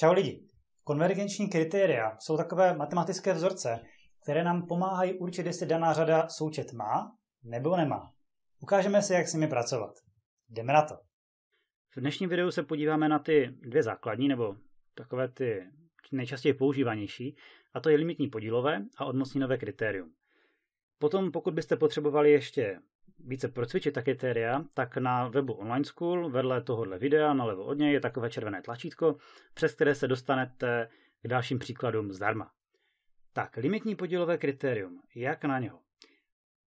Čau lidi. Konvergenční kritéria jsou takové matematické vzorce, které nám pomáhají určit, jestli daná řada součet má nebo nemá. Ukážeme si, jak s nimi pracovat. Jdeme na to. V dnešním videu se podíváme na ty dvě základní, nebo takové ty nejčastěji používanější, a to je limitní podílové a odmocninové kritérium. Potom, pokud byste potřebovali ještě více procvičit ta kritéria, tak na webu Online School vedle tohohle videa nalevo od něj je takové červené tlačítko, přes které se dostanete k dalším příkladům zdarma. Tak, limitní podílové kritérium. Jak na něho?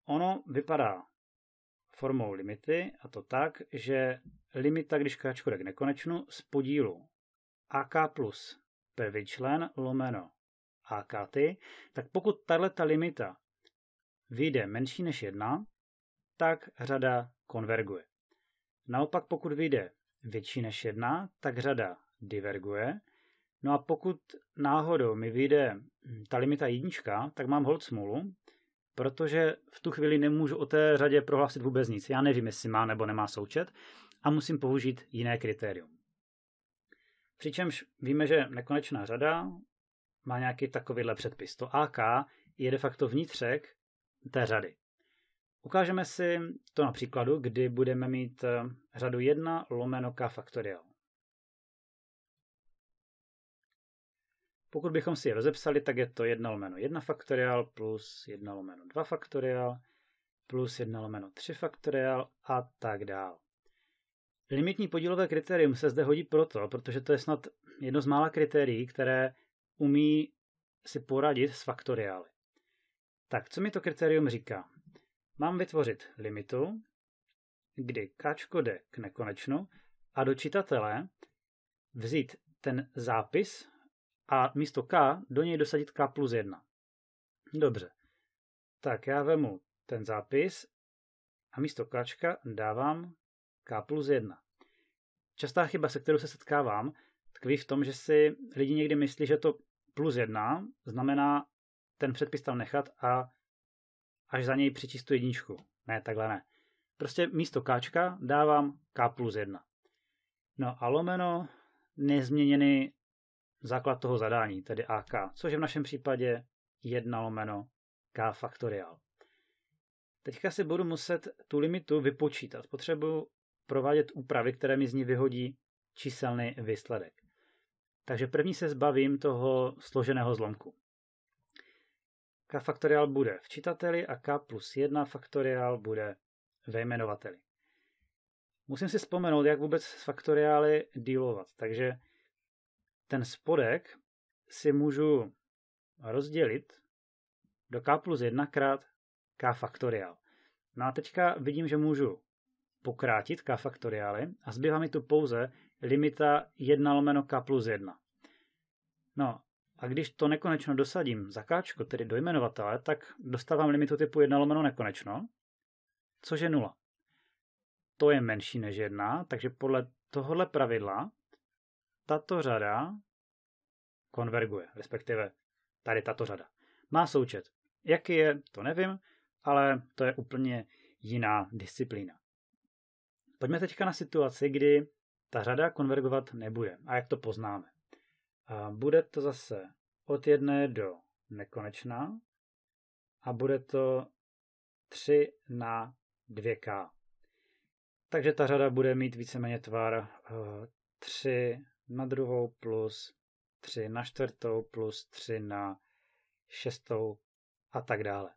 Ono vypadá formou limity, a to tak, že limita, když kráčkuje k nekonečnu, z podílu AK plus prvý člen lomeno AKT, tak pokud tahle ta limita vyjde menší než 1, tak řada konverguje. Naopak pokud vyjde větší než jedna, tak řada diverguje. No a pokud náhodou mi vyjde hm, ta limita jednička, tak mám hold smůlu, protože v tu chvíli nemůžu o té řadě prohlásit vůbec nic. Já nevím, jestli má nebo nemá součet a musím použít jiné kritérium. Přičemž víme, že nekonečná řada má nějaký takovýhle předpis. To AK je de facto vnitřek té řady. Ukážeme si to na příkladu, kdy budeme mít eh, řadu 1 lomeno k faktoriál. Pokud bychom si je rozepsali, tak je to 1 lomeno 1 faktoriál plus 1 lomeno 2 faktoriál plus 1 lomeno 3 faktoriál a tak dál. Limitní podílové kritérium se zde hodí proto, protože to je snad jedno z mála kritérií, které umí si poradit s faktoriály. Tak, co mi to kritérium říká? mám vytvořit limitu, kdy kačko jde k nekonečnu a do čitatele vzít ten zápis a místo k do něj dosadit k plus 1. Dobře. Tak já vemu ten zápis a místo kačka dávám k plus 1. Častá chyba, se kterou se setkávám, tkví v tom, že si lidi někdy myslí, že to plus 1 znamená ten předpis tam nechat a až za něj přečíst tu jedničku. Ne, takhle ne. Prostě místo káčka dávám K plus 1. No a lomeno nezměněný základ toho zadání, tedy AK, což je v našem případě 1 lomeno K faktoriál. Teďka si budu muset tu limitu vypočítat. Potřebuju provádět úpravy, které mi z ní vyhodí číselný výsledek. Takže první se zbavím toho složeného zlomku k faktoriál bude v čitateli a k plus 1 faktoriál bude ve jmenovateli. Musím si vzpomenout, jak vůbec s faktoriály dealovat. Takže ten spodek si můžu rozdělit do k plus 1 krát k faktoriál. No a teďka vidím, že můžu pokrátit k faktoriály a zbývá mi tu pouze limita 1 lomeno k plus 1. No a když to nekonečno dosadím za káčko, tedy do jmenovatele, tak dostávám limitu typu 1 lomeno nekonečno, což je 0. To je menší než 1, takže podle tohohle pravidla tato řada konverguje, respektive tady tato řada. Má součet. Jaký je, to nevím, ale to je úplně jiná disciplína. Pojďme teďka na situaci, kdy ta řada konvergovat nebude. A jak to poznáme? A bude to zase od jedné do nekonečná a bude to 3 na 2K. Takže ta řada bude mít víceméně tvar 3 eh, na druhou plus 3 na čtvrtou plus 3 na šestou a tak dále.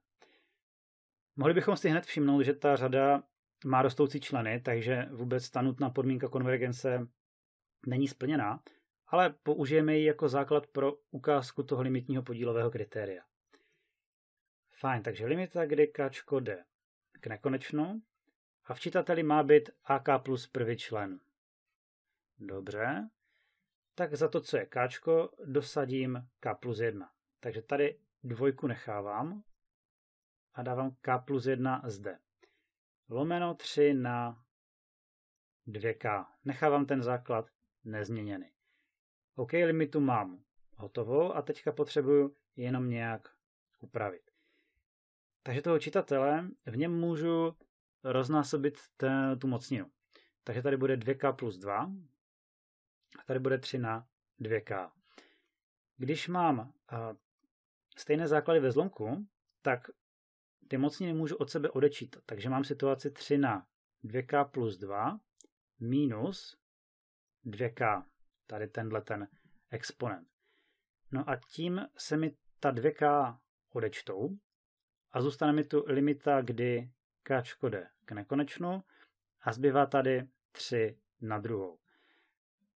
Mohli bychom si hned všimnout, že ta řada má rostoucí členy, takže vůbec ta nutná podmínka konvergence není splněná, ale použijeme ji jako základ pro ukázku toho limitního podílového kritéria. Fajn, takže limita, kdy k jde k nekonečnu a v čitateli má být AK plus prvý člen. Dobře, tak za to, co je K, dosadím K plus 1. Takže tady dvojku nechávám a dávám K plus 1 zde. Lomeno 3 na 2K. Nechávám ten základ nezměněný. OK, limitu mám hotovou a teďka potřebuju jenom nějak upravit. Takže toho čitatele, v něm můžu roznásobit ten, tu mocninu. Takže tady bude 2K plus 2 a tady bude 3 na 2K. Když mám a, stejné základy ve zlomku, tak ty mocniny můžu od sebe odečít. Takže mám situaci 3 na 2K plus 2 minus 2K tady tenhle ten exponent. No a tím se mi ta 2K odečtou a zůstane mi tu limita, kdy K jde k nekonečnu a zbývá tady 3 na druhou.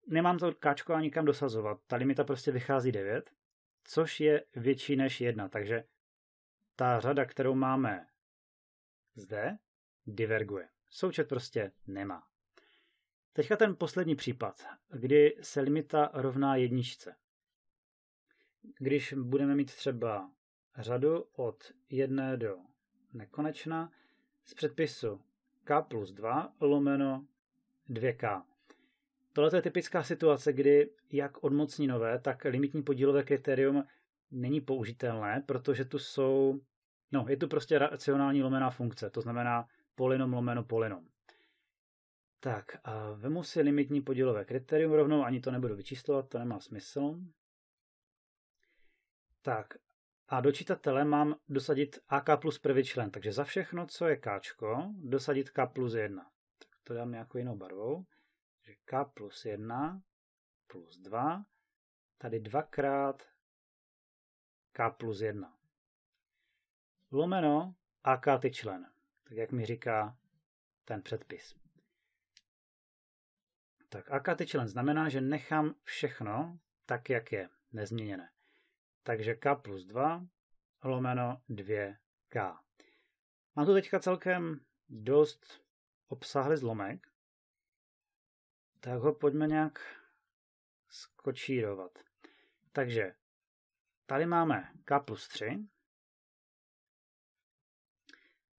Nemám to K ani kam dosazovat, ta limita prostě vychází 9, což je větší než 1, takže ta řada, kterou máme zde, diverguje. Součet prostě nemá. Teďka ten poslední případ, kdy se limita rovná jedničce. Když budeme mít třeba řadu od 1 do nekonečna z předpisu k plus 2 lomeno 2k. Tohle je typická situace, kdy jak odmocní nové, tak limitní podílové kritérium není použitelné, protože tu jsou, no, je tu prostě racionální lomená funkce, to znamená polinom lomeno polinom. Tak a vemu si limitní podílové kritérium rovnou, ani to nebudu vyčíslovat, to nemá smysl. Tak a do čitatele mám dosadit AK plus prvý člen, takže za všechno, co je káčko, dosadit K plus 1. Tak to dám nějakou jinou barvou. Takže K plus 1 plus 2, tady dvakrát K plus 1. Lomeno AK ty člen, tak jak mi říká ten předpis. Tak AKT člen znamená, že nechám všechno tak, jak je, nezměněné. Takže K plus 2 lomeno 2K. Mám tu teďka celkem dost obsáhlý zlomek, tak ho pojďme nějak skočírovat. Takže tady máme K plus 3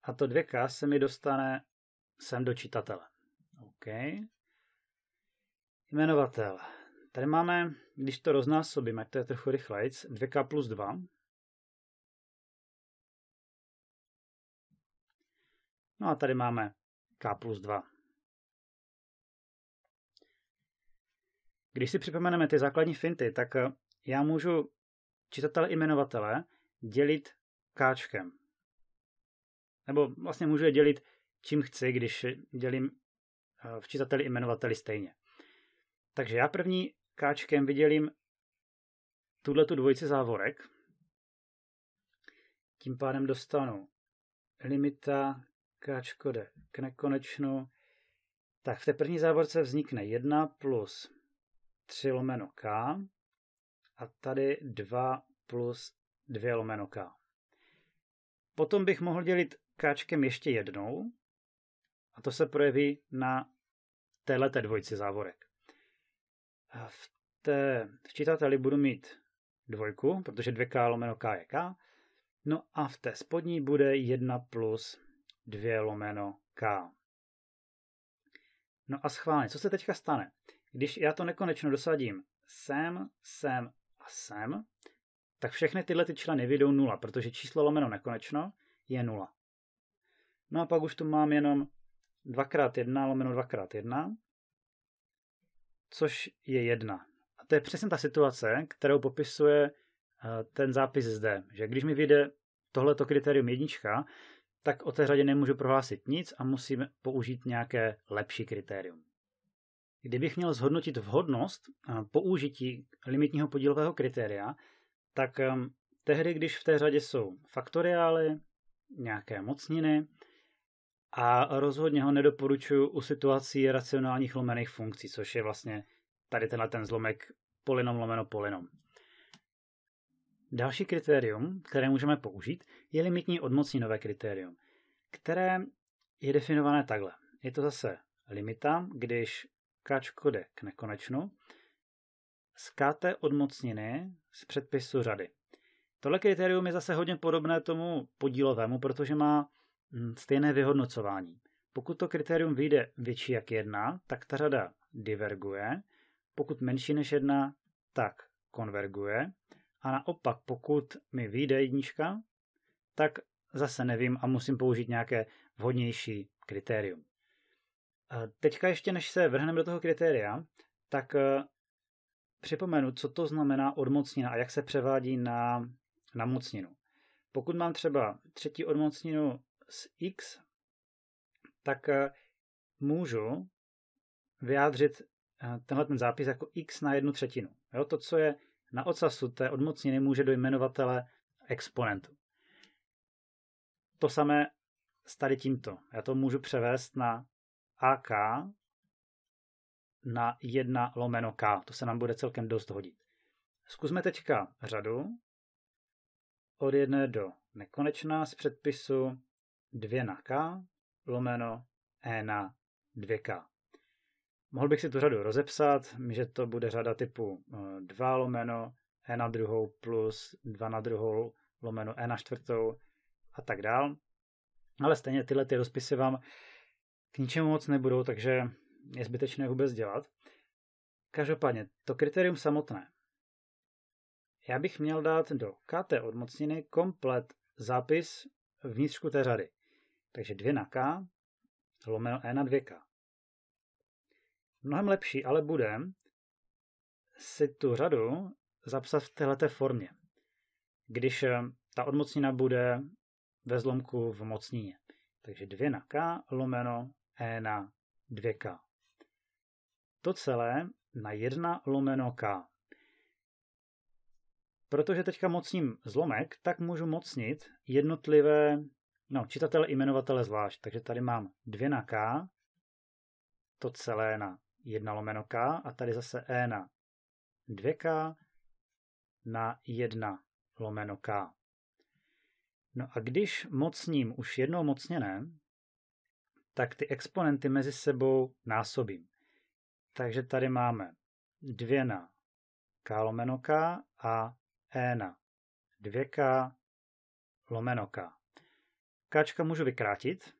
a to 2K se mi dostane sem do čitatele. OK. Jmenovatel. Tady máme, když to roznásobíme, to je trochu rychlejc, 2k plus 2. No a tady máme k plus 2. Když si připomeneme ty základní finty, tak eh, já můžu čitatele i jmenovatele dělit káčkem. Nebo vlastně můžu je dělit čím chci, když eh, dělím eh, v čitateli i jmenovateli stejně. Takže já první káčkem vydělím tuhle tu dvojici závorek. Tím pádem dostanu limita káčko jde k nekonečnu. Tak v té první závorce vznikne 1 plus 3 lomeno k a tady 2 plus 2 lomeno k. Potom bych mohl dělit káčkem ještě jednou a to se projeví na této dvojici závorek. V, té, v čitateli budu mít dvojku, protože 2k lomeno k je k. No a v té spodní bude 1 plus 2 lomeno k. No a schválně, co se teďka stane? Když já to nekonečno dosadím sem, sem a sem, tak všechny tyhle ty členy vyjdou 0, protože číslo lomeno nekonečno je 0. No a pak už tu mám jenom 2x1 lomeno 2x1 což je jedna. A to je přesně ta situace, kterou popisuje eh, ten zápis zde, že když mi vyjde tohleto kritérium jednička, tak o té řadě nemůžu prohlásit nic a musím použít nějaké lepší kritérium. Kdybych měl zhodnotit vhodnost eh, použití limitního podílového kritéria, tak eh, tehdy, když v té řadě jsou faktoriály, nějaké mocniny a rozhodně ho nedoporučuji u situací racionálních lomených funkcí, což je vlastně tady tenhle ten zlomek polinom lomeno polinom. Další kritérium, které můžeme použít, je limitní odmocninové kritérium, které je definované takhle. Je to zase limita, když k jde k nekonečnu, z kt odmocniny z předpisu řady. Tohle kritérium je zase hodně podobné tomu podílovému, protože má Mm, stejné vyhodnocování. Pokud to kritérium vyjde větší jak jedna, tak ta řada diverguje. Pokud menší než jedna, tak konverguje. A naopak, pokud mi vyjde jednička, tak zase nevím a musím použít nějaké vhodnější kritérium. Teďka ještě, než se vrhneme do toho kritéria, tak e, připomenu, co to znamená odmocnina a jak se převádí na, na mocninu. Pokud mám třeba třetí odmocninu z x, tak eh, můžu vyjádřit eh, tenhle ten zápis jako x na jednu třetinu. Jo, to, co je na ocasu té odmocniny, může do jmenovatele exponentu. To samé s tady tímto. Já to můžu převést na AK na 1 lomeno K. To se nám bude celkem dost hodit. Zkusme teďka řadu od 1 do nekonečná z předpisu 2 na k lomeno e na 2k. Mohl bych si tu řadu rozepsat, že to bude řada typu 2 eh, lomeno e na druhou plus 2 na druhou lomeno e na čtvrtou a tak dál. Ale stejně tyhle ty rozpisy vám k ničemu moc nebudou, takže je zbytečné vůbec dělat. Každopádně, to kritérium samotné. Já bych měl dát do KT odmocniny komplet zápis vnitřku té řady. Takže 2 na k lomeno e na 2k. Mnohem lepší ale bude si tu řadu zapsat v této formě, když eh, ta odmocnina bude ve zlomku v mocnině. Takže 2 na k lomeno e na 2k. To celé na 1 lomeno k. Protože teďka mocním zlomek, tak můžu mocnit jednotlivé No, čitatele i jmenovatele zvlášť. Takže tady mám 2 na k, to celé na 1 lomeno k a tady zase e na 2k na 1 lomeno k. No a když mocním už jednou mocněné, tak ty exponenty mezi sebou násobím. Takže tady máme 2 na k lomeno k a e na 2k lomeno k. Kčka můžu vykrátit.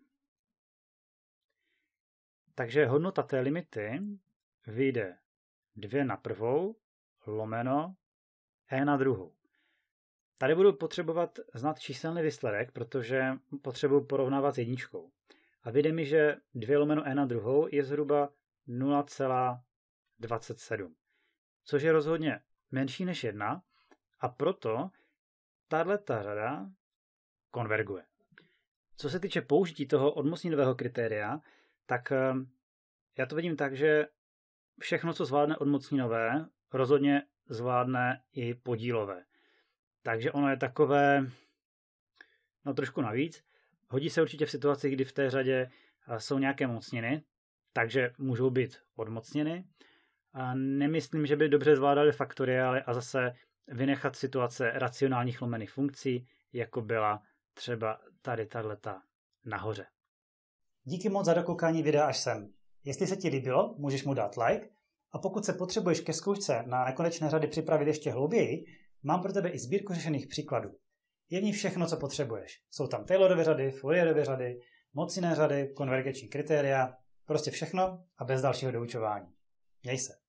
Takže hodnota té limity vyjde 2 na prvou lomeno e na druhou. Tady budu potřebovat znát číselný výsledek, protože potřebuji porovnávat s jedničkou. A vyjde mi, že 2 lomeno e na druhou je zhruba 0,27, což je rozhodně menší než 1 a proto tahle ta řada konverguje. Co se týče použití toho odmocninového kritéria, tak eh, já to vidím tak, že všechno, co zvládne odmocninové, rozhodně zvládne i podílové. Takže ono je takové, no trošku navíc. Hodí se určitě v situaci, kdy v té řadě eh, jsou nějaké mocniny, takže můžou být odmocněny. A nemyslím, že by dobře zvládali faktoriály a zase vynechat situace racionálních lomených funkcí, jako byla třeba tady tato nahoře. Díky moc za dokoukání videa až sem. Jestli se ti líbilo, můžeš mu dát like a pokud se potřebuješ ke zkoušce na nekonečné řady připravit ještě hlouběji, mám pro tebe i sbírku řešených příkladů. Je v ní všechno, co potřebuješ. Jsou tam Taylorovy řady, Fourierovy řady, mociné řady, konvergenční kritéria, prostě všechno a bez dalšího doučování. Měj se.